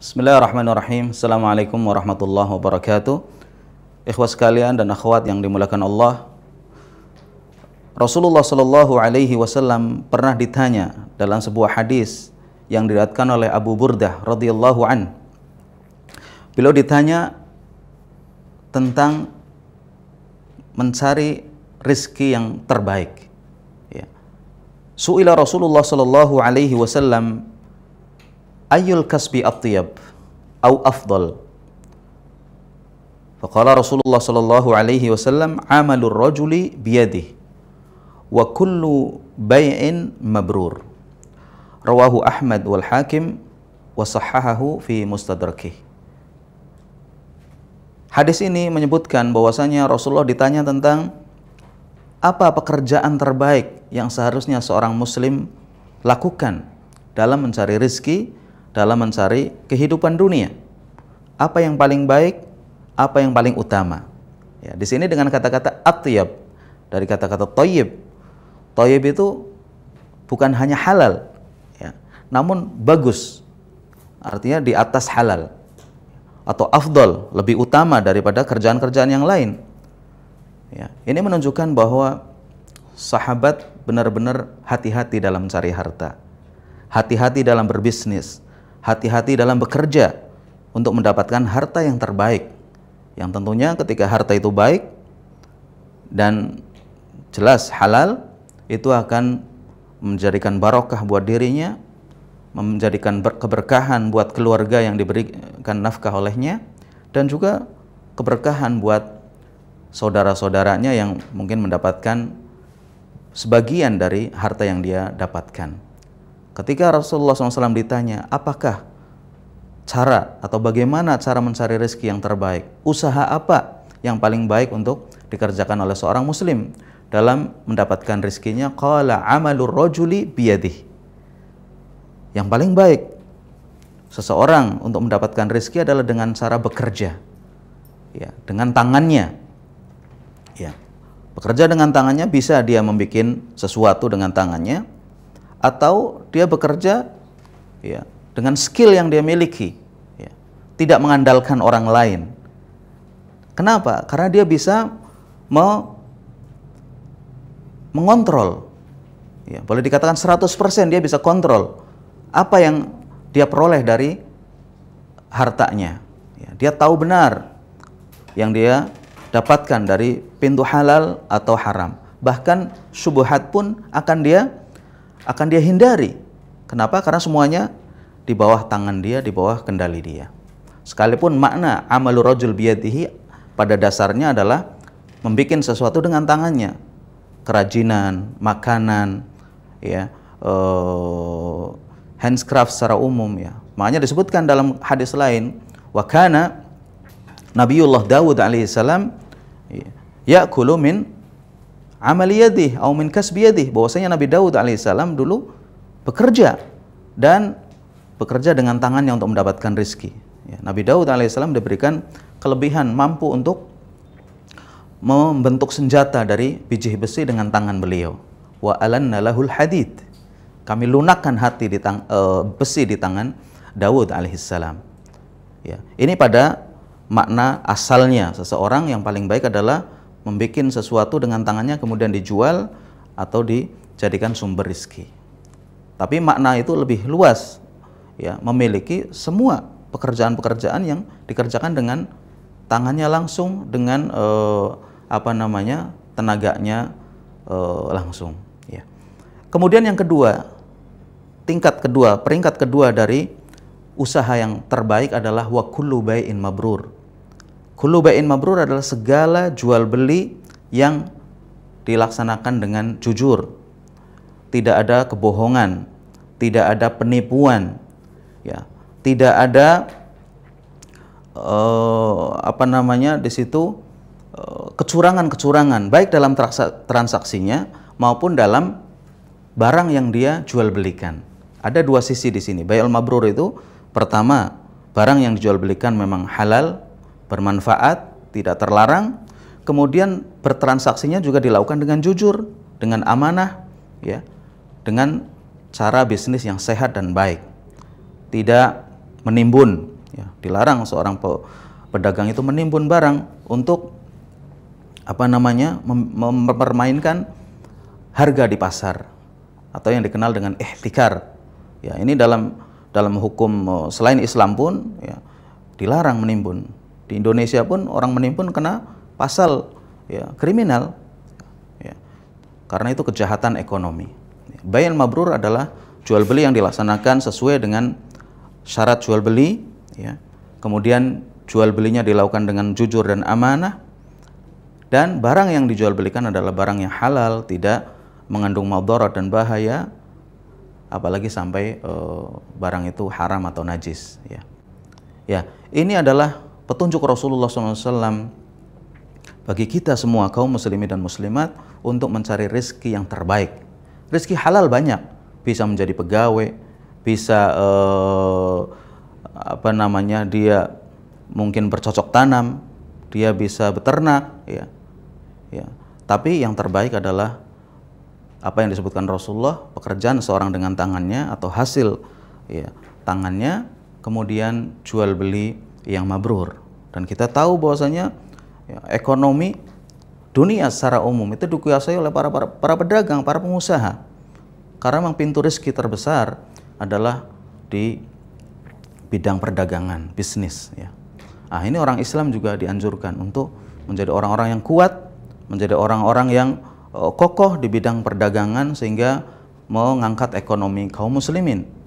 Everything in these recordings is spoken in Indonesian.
Bismillahirrahmanirrahim. Assalamualaikum warahmatullahi wabarakatuh. Ikhwas sekalian dan akhwat yang dimulakan Allah. Rasulullah Shallallahu Alaihi Wasallam pernah ditanya dalam sebuah hadis yang diriatkan oleh Abu Burdah radhiyallahu an. Beliau ditanya tentang mencari rezeki yang terbaik. Ya. Su'ila Rasulullah Shallallahu Alaihi Wasallam ayul kasbi atyab au afdal faqala Rasulullah sallallahu alaihi wasallam amalur rajuli biyadih wa kullu bay'in mabrur rawahu Ahmad wal Hakim wa sahahahu fi mustadrakih Hadis ini menyebutkan bahwasanya Rasulullah ditanya tentang apa pekerjaan terbaik yang seharusnya seorang muslim lakukan dalam mencari rizki dalam mencari kehidupan dunia. Apa yang paling baik, apa yang paling utama. Ya, di sini dengan kata-kata atyab dari kata-kata toyib. Toyib itu bukan hanya halal, ya, namun bagus. Artinya di atas halal atau afdol, lebih utama daripada kerjaan-kerjaan yang lain. Ya, ini menunjukkan bahwa sahabat benar-benar hati-hati dalam mencari harta, hati-hati dalam berbisnis, hati-hati dalam bekerja untuk mendapatkan harta yang terbaik. Yang tentunya ketika harta itu baik dan jelas halal, itu akan menjadikan barokah buat dirinya, menjadikan keberkahan buat keluarga yang diberikan nafkah olehnya, dan juga keberkahan buat saudara-saudaranya yang mungkin mendapatkan sebagian dari harta yang dia dapatkan. Ketika Rasulullah SAW ditanya, apakah cara atau bagaimana cara mencari rezeki yang terbaik? Usaha apa yang paling baik untuk dikerjakan oleh seorang muslim dalam mendapatkan rezekinya? Qala amalur rajuli biyadih. Yang paling baik seseorang untuk mendapatkan rezeki adalah dengan cara bekerja. Ya, dengan tangannya. Ya. Bekerja dengan tangannya bisa dia membuat sesuatu dengan tangannya atau dia bekerja ya dengan skill yang dia miliki, ya. tidak mengandalkan orang lain. Kenapa? Karena dia bisa me mengontrol. Ya, boleh dikatakan 100% dia bisa kontrol apa yang dia peroleh dari hartanya. Ya, dia tahu benar yang dia dapatkan dari pintu halal atau haram. Bahkan subuhat pun akan dia akan dia hindari. Kenapa? Karena semuanya di bawah tangan dia, di bawah kendali dia. Sekalipun makna amalur rajul biyadihi pada dasarnya adalah membuat sesuatu dengan tangannya. Kerajinan, makanan, ya, uh, handcraft secara umum ya. Makanya disebutkan dalam hadis lain, wakana Nabiullah Dawud alaihissalam ya, kulumin. min amali yadih au min kasbi yadih bahwasanya Nabi Daud alaihissalam dulu bekerja dan bekerja dengan tangannya untuk mendapatkan rizki ya, Nabi Daud alaihissalam diberikan kelebihan mampu untuk membentuk senjata dari biji besi dengan tangan beliau wa alanna lahul hadid kami lunakkan hati di tang, e, besi di tangan Daud alaihissalam ya ini pada makna asalnya seseorang yang paling baik adalah membuat sesuatu dengan tangannya kemudian dijual atau dijadikan sumber rizki. Tapi makna itu lebih luas, ya memiliki semua pekerjaan-pekerjaan yang dikerjakan dengan tangannya langsung dengan eh, apa namanya tenaganya eh, langsung. Ya. Kemudian yang kedua, tingkat kedua, peringkat kedua dari usaha yang terbaik adalah wakullu bayin mabrur Kullu bain mabrur adalah segala jual beli yang dilaksanakan dengan jujur. Tidak ada kebohongan, tidak ada penipuan. Ya, tidak ada uh, apa namanya di situ eh, kecurangan-kecurangan baik dalam transaksinya maupun dalam barang yang dia jual belikan. Ada dua sisi di sini. Bayul mabrur itu pertama, barang yang dijual belikan memang halal bermanfaat, tidak terlarang, kemudian bertransaksinya juga dilakukan dengan jujur, dengan amanah, ya, dengan cara bisnis yang sehat dan baik, tidak menimbun. Ya, dilarang seorang pe pedagang itu menimbun barang untuk apa namanya mempermainkan harga di pasar atau yang dikenal dengan ihtikar. Ya, ini dalam dalam hukum eh, selain Islam pun ya, dilarang menimbun di Indonesia pun orang menimpun kena pasal ya, kriminal ya. karena itu kejahatan ekonomi. Bayan mabrur adalah jual beli yang dilaksanakan sesuai dengan syarat jual beli, ya. kemudian jual belinya dilakukan dengan jujur dan amanah, dan barang yang dijual belikan adalah barang yang halal, tidak mengandung maudorat dan bahaya, apalagi sampai e, barang itu haram atau najis. Ya, ya ini adalah petunjuk Rasulullah SAW bagi kita semua kaum muslimin dan muslimat untuk mencari rezeki yang terbaik. Rezeki halal banyak, bisa menjadi pegawai, bisa eh, apa namanya dia mungkin bercocok tanam, dia bisa beternak, ya, ya. Tapi yang terbaik adalah apa yang disebutkan Rasulullah, pekerjaan seorang dengan tangannya atau hasil ya, tangannya, kemudian jual beli yang mabrur dan kita tahu bahwasanya ya, ekonomi dunia secara umum itu dikuasai oleh para, para para pedagang, para pengusaha. Karena memang pintu rezeki terbesar adalah di bidang perdagangan, bisnis ya. Ah ini orang Islam juga dianjurkan untuk menjadi orang-orang yang kuat, menjadi orang-orang yang eh, kokoh di bidang perdagangan sehingga mengangkat ekonomi kaum muslimin.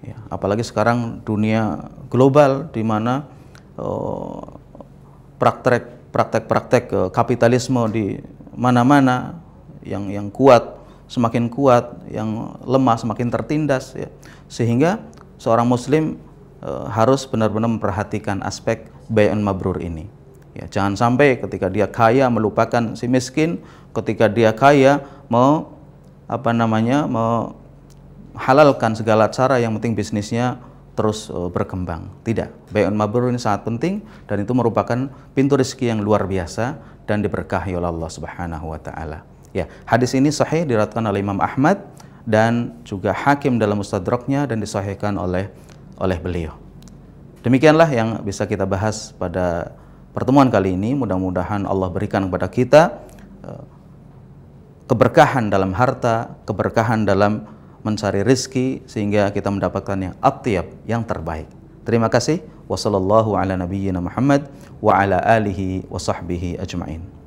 Ya, apalagi sekarang dunia global di mana eh, praktek-praktek-praktek eh, kapitalisme di mana-mana yang yang kuat semakin kuat, yang lemah semakin tertindas ya. Sehingga seorang muslim uh, harus benar-benar memperhatikan aspek bayan mabrur ini. Ya, jangan sampai ketika dia kaya melupakan si miskin, ketika dia kaya mau apa namanya mau halalkan segala cara yang penting bisnisnya terus eh, berkembang. Tidak. Bayun mabrur ini sangat penting dan itu merupakan pintu rezeki yang luar biasa dan diberkahi oleh Allah Subhanahu wa taala. Ya, hadis ini sahih diratkan oleh Imam Ahmad dan juga hakim dalam mustadraknya dan disahihkan oleh oleh beliau. Demikianlah yang bisa kita bahas pada pertemuan kali ini. Mudah-mudahan Allah berikan kepada kita eh, keberkahan dalam harta, keberkahan dalam mencari rizki sehingga kita mendapatkan yang atyab, yang terbaik. Terima kasih. Wassalamualaikum warahmatullahi wabarakatuh.